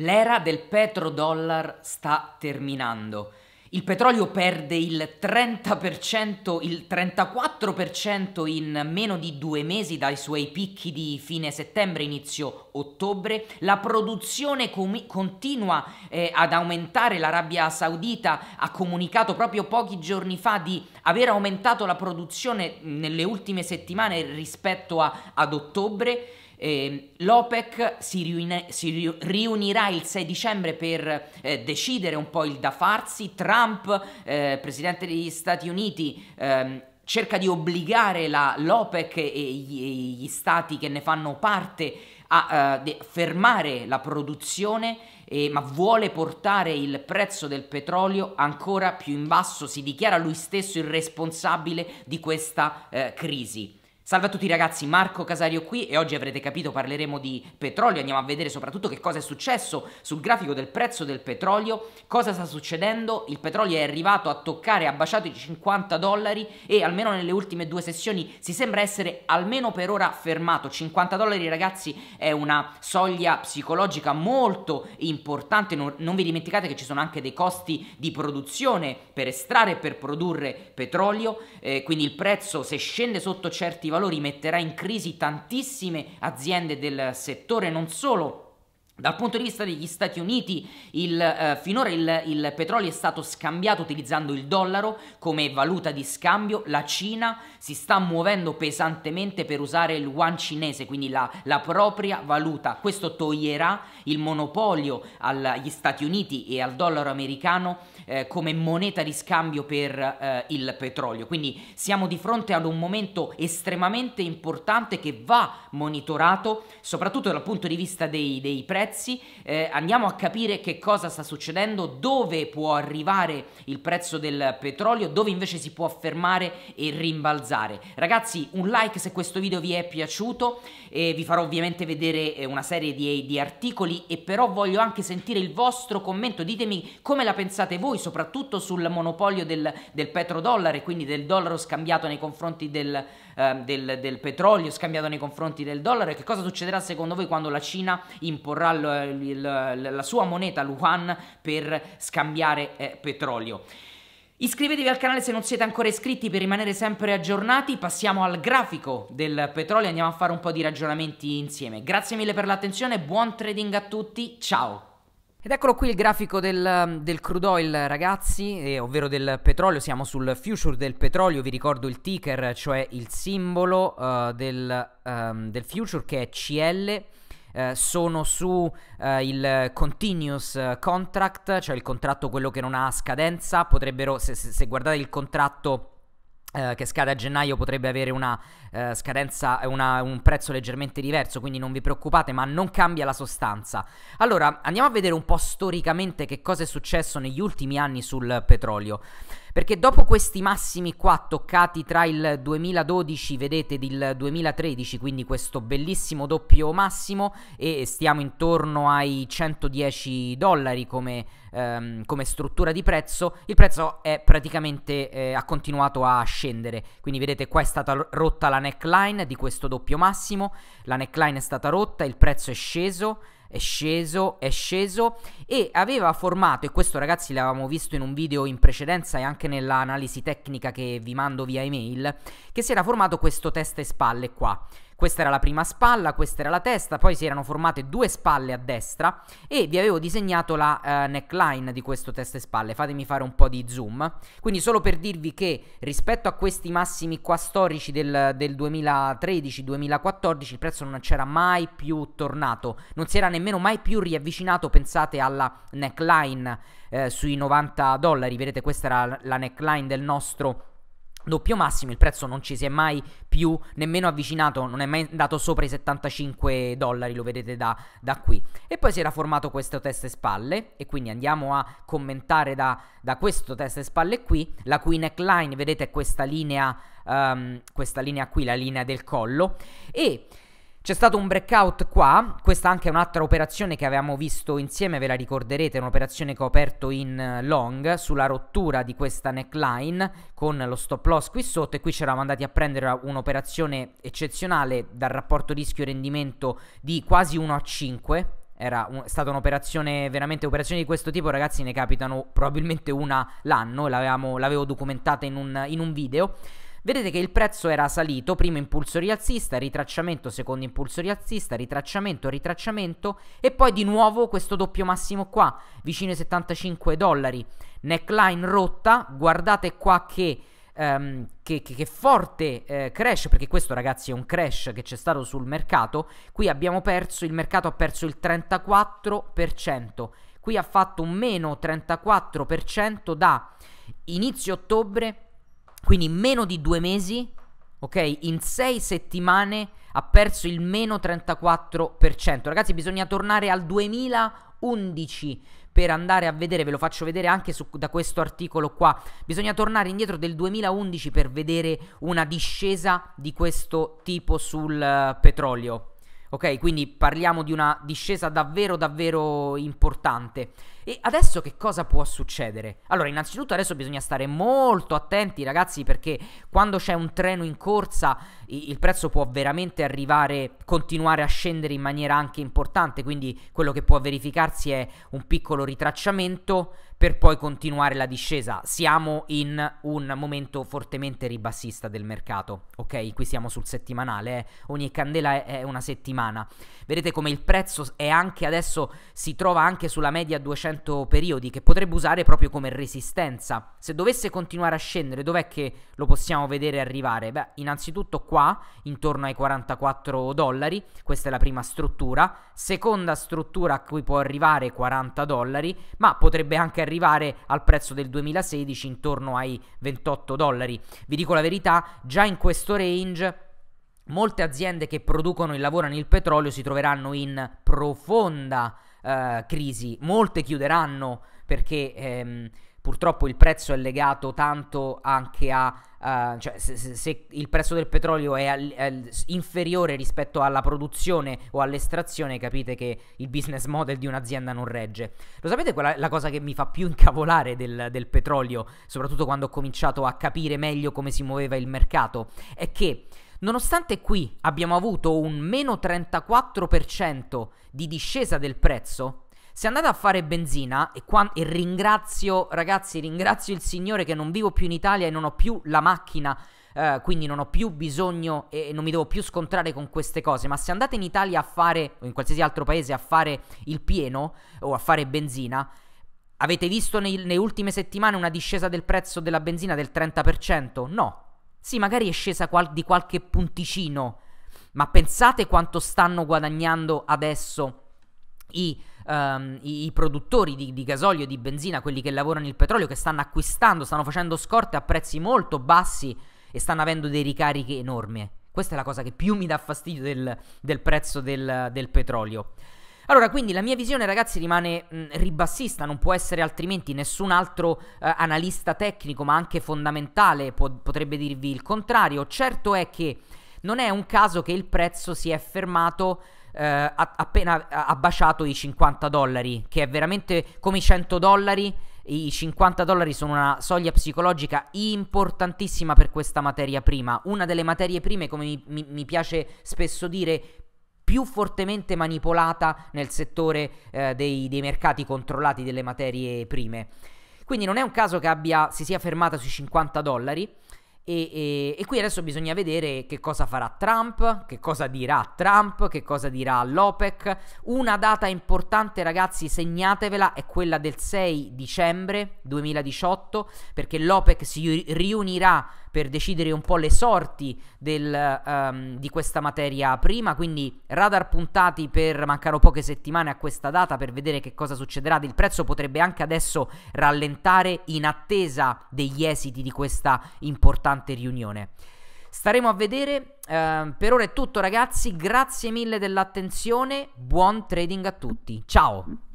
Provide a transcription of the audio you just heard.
L'era del petrodollar sta terminando. Il petrolio perde il 30%, il 34% in meno di due mesi dai suoi picchi di fine settembre, inizio ottobre. La produzione com- continua eh, ad aumentare. L'Arabia Saudita ha comunicato proprio pochi giorni fa di aver aumentato la produzione nelle ultime settimane rispetto a- ad ottobre. Eh, L'OPEC si, riune- si, riunirà il 6 dicembre per eh, decidere un po' il da farsi. Trump, eh, presidente degli Stati Uniti, ehm, cerca di obbligare la, l'OPEC e gli, gli, stati che ne fanno parte a uh, fermare la produzione, eh, ma vuole portare il prezzo del petrolio ancora più in basso, si dichiara lui stesso il responsabile di questa uh, crisi. Salve a tutti ragazzi, Marco Casario qui e oggi avrete capito parleremo di petrolio, andiamo a vedere soprattutto che cosa è successo sul grafico del prezzo del petrolio, cosa sta succedendo, il petrolio è arrivato a toccare, ha baciato i 50 dollari e almeno nelle ultime due sessioni si sembra essere almeno per ora fermato, 50 dollari ragazzi è una soglia psicologica molto importante, non, non vi dimenticate che ci sono anche dei costi di produzione per estrarre e per produrre petrolio, eh, quindi il prezzo se scende sotto certi valori valori metterà in crisi tantissime aziende del settore, non solo dal punto di vista degli Stati Uniti, il, eh, finora il, il, petrolio è stato scambiato utilizzando il dollaro come valuta di scambio, la Cina si sta muovendo pesantemente per usare il yuan cinese, quindi la, la propria valuta. Questo toglierà il monopolio agli Stati Uniti e al dollaro americano eh, come moneta di scambio per eh, il petrolio. Quindi siamo di fronte ad un momento estremamente importante che va monitorato, soprattutto dal punto di vista dei, dei prezzi prezzi, eh, andiamo a capire che cosa sta succedendo, dove può arrivare il prezzo del petrolio, dove invece si può fermare e rimbalzare. Ragazzi, un like se questo video vi è piaciuto, eh, vi farò ovviamente vedere eh, una serie di, di articoli e però voglio anche sentire il vostro commento, ditemi come la pensate voi, soprattutto sul monopolio del, del petrodollaro quindi del dollaro scambiato nei confronti del, ehm, del, del petrolio, scambiato nei confronti del dollaro e che cosa succederà secondo voi quando la Cina imporrà eh, il, il, la sua moneta Luan per scambiare eh, petrolio. Iscrivetevi al canale se non siete ancora iscritti per rimanere sempre aggiornati, passiamo al grafico del petrolio e andiamo a fare un po' di ragionamenti insieme. Grazie mille per l'attenzione, buon trading a tutti, ciao! Ed eccolo qui il grafico del, del crude oil ragazzi, eh, ovvero del petrolio, siamo sul future del petrolio, vi ricordo il ticker, cioè il simbolo uh, del, um, del future che è CL eh, sono su eh, il continuous eh, contract, cioè il contratto quello che non ha scadenza, potrebbero, se, se, guardate il contratto eh, che scade a gennaio potrebbe avere una uh, scadenza, una, un prezzo leggermente diverso, quindi non vi preoccupate, ma non cambia la sostanza. Allora, andiamo a vedere un po' storicamente che cosa è successo negli ultimi anni sul petrolio. Perché dopo questi massimi qua toccati tra il 2012, vedete, del 2013, quindi questo bellissimo doppio massimo e stiamo intorno ai 110 dollari come, ehm, come struttura di prezzo, il prezzo è praticamente eh, ha continuato a scendere. Quindi vedete qua è stata rotta la neckline di questo doppio massimo, la neckline è stata rotta, il prezzo è sceso è sceso, è sceso e aveva formato, e questo ragazzi l'avevamo visto in un video in precedenza e anche nell'analisi tecnica che vi mando via email, che si era formato questo testa e spalle qua. Questa era la prima spalla, questa era la testa, poi si erano formate due spalle a destra e vi avevo disegnato la eh, neckline di questo testa e spalle. Fatemi fare un po' di zoom. Quindi solo per dirvi che rispetto a questi massimi qua storici del, del 2013-2014 il prezzo non c'era mai più tornato, non si era nemmeno mai più riavvicinato, pensate alla neckline eh, sui 90 dollari, vedete questa era la neckline del nostro doppio massimo, il prezzo non ci si è mai più nemmeno avvicinato, non è mai andato sopra i 75 dollari, lo vedete da, da qui. E poi si era formato questo test spalle, e quindi andiamo a commentare da, da questo test spalle qui, la cui neckline, vedete, questa linea, um, questa linea qui, la linea del collo, e... C'è stato un breakout qua, questa anche è un'altra operazione che avevamo visto insieme, ve la ricorderete, un'operazione che ho aperto in eh, long sulla rottura di questa neckline con lo stop loss qui sotto e qui ci eravamo andati a prendere un'operazione eccezionale dal rapporto rischio-rendimento di quasi 1 a 5, era un, stata un'operazione veramente operazioni di questo tipo ragazzi ne capitano probabilmente una l'anno l'avevo documentata in un, in un video Vedete che il prezzo era salito, primo impulso rialzista, ritracciamento, secondo impulso rialzista, ritracciamento, ritracciamento e poi di nuovo questo doppio massimo qua, vicino ai 75 dollari. Neckline rotta, guardate qua che... Um, che, che, che, forte eh, crash, perché questo ragazzi è un crash che c'è stato sul mercato, qui abbiamo perso, il mercato ha perso il 34%, qui ha fatto un meno 34% da inizio ottobre quindi meno di due mesi, ok? In sei settimane ha perso il meno 34%. Ragazzi, bisogna tornare al 2011 per andare a vedere, ve lo faccio vedere anche su, da questo articolo qua. Bisogna tornare indietro del 2011 per vedere una discesa di questo tipo sul uh, petrolio. Ok, quindi parliamo di una discesa davvero davvero importante. E adesso che cosa può succedere? Allora, innanzitutto adesso bisogna stare molto attenti, ragazzi, perché quando c'è un treno in corsa il prezzo può veramente arrivare, continuare a scendere in maniera anche importante, quindi quello che può verificarsi è un piccolo ritracciamento per poi continuare la discesa. Siamo in un momento fortemente ribassista del mercato, ok? Qui siamo sul settimanale, eh? ogni candela è, è, una settimana. Vedete come il prezzo è anche adesso si trova anche sulla media 200 100 periodi che potrebbe usare proprio come resistenza. Se dovesse continuare a scendere, dov'è che lo possiamo vedere arrivare? Beh, innanzitutto qua, intorno ai 44 dollari, questa è la prima struttura, seconda struttura a cui può arrivare 40 dollari, ma potrebbe anche arrivare al prezzo del 2016 intorno ai 28 dollari. Vi dico la verità, già in questo range molte aziende che producono e lavorano il petrolio si troveranno in profonda eh, crisi. Molte chiuderanno perché ehm, purtroppo il prezzo è legato tanto anche a... Uh, cioè, se, se, se, il prezzo del petrolio è, al, è, inferiore rispetto alla produzione o all'estrazione, capite che il business model di un'azienda non regge. Lo sapete quella, la cosa che mi fa più incavolare del, del petrolio, soprattutto quando ho cominciato a capire meglio come si muoveva il mercato? È che Nonostante qui abbiamo avuto un meno 34% di discesa del prezzo, se andate a fare benzina, e, qua, e, ringrazio, ragazzi, ringrazio il Signore che non vivo più in Italia e non ho più la macchina, eh, quindi non ho più bisogno e, non mi devo più scontrare con queste cose, ma se andate in Italia a fare, o in qualsiasi altro paese, a fare il pieno o a fare benzina, avete visto nei, nelle ultime settimane una discesa del prezzo della benzina del 30%? No, sì, magari è scesa qual- di qualche punticino, ma pensate quanto stanno guadagnando adesso i, um, i, i produttori di, di, gasolio di benzina, quelli che lavorano il petrolio, che stanno acquistando, stanno facendo scorte a prezzi molto bassi e stanno avendo dei ricarichi enormi. Questa è la cosa che più mi dà fastidio del, del prezzo del, del petrolio. Allora, quindi la mia visione, ragazzi, rimane mh, mm, ribassista, non può essere altrimenti nessun altro eh, analista tecnico, ma anche fondamentale, po- potrebbe dirvi il contrario. Certo è che non è un caso che il prezzo si è fermato eh, appena ha baciato i 50 dollari, che è veramente come i 100 dollari. I 50 dollari sono una soglia psicologica importantissima per questa materia prima, una delle materie prime, come mi, mi piace spesso dire, più fortemente manipolata nel settore eh, dei, dei mercati controllati delle materie prime. Quindi non è un caso che abbia, si sia fermata sui 50 dollari. E, e, e, qui adesso bisogna vedere che cosa farà Trump, che cosa dirà Trump, che cosa dirà l'OPEC. Una data importante, ragazzi, segnatevela, è quella del 6 dicembre 2018, perché l'OPEC si riunirà per decidere un po' le sorti del, um, di questa materia prima, quindi radar puntati per mancano poche settimane a questa data per vedere che cosa succederà. Il prezzo potrebbe anche adesso rallentare in attesa degli esiti di questa importante importante riunione. Staremo a vedere, eh, per ora è tutto ragazzi, grazie mille dell'attenzione, buon trading a tutti, ciao!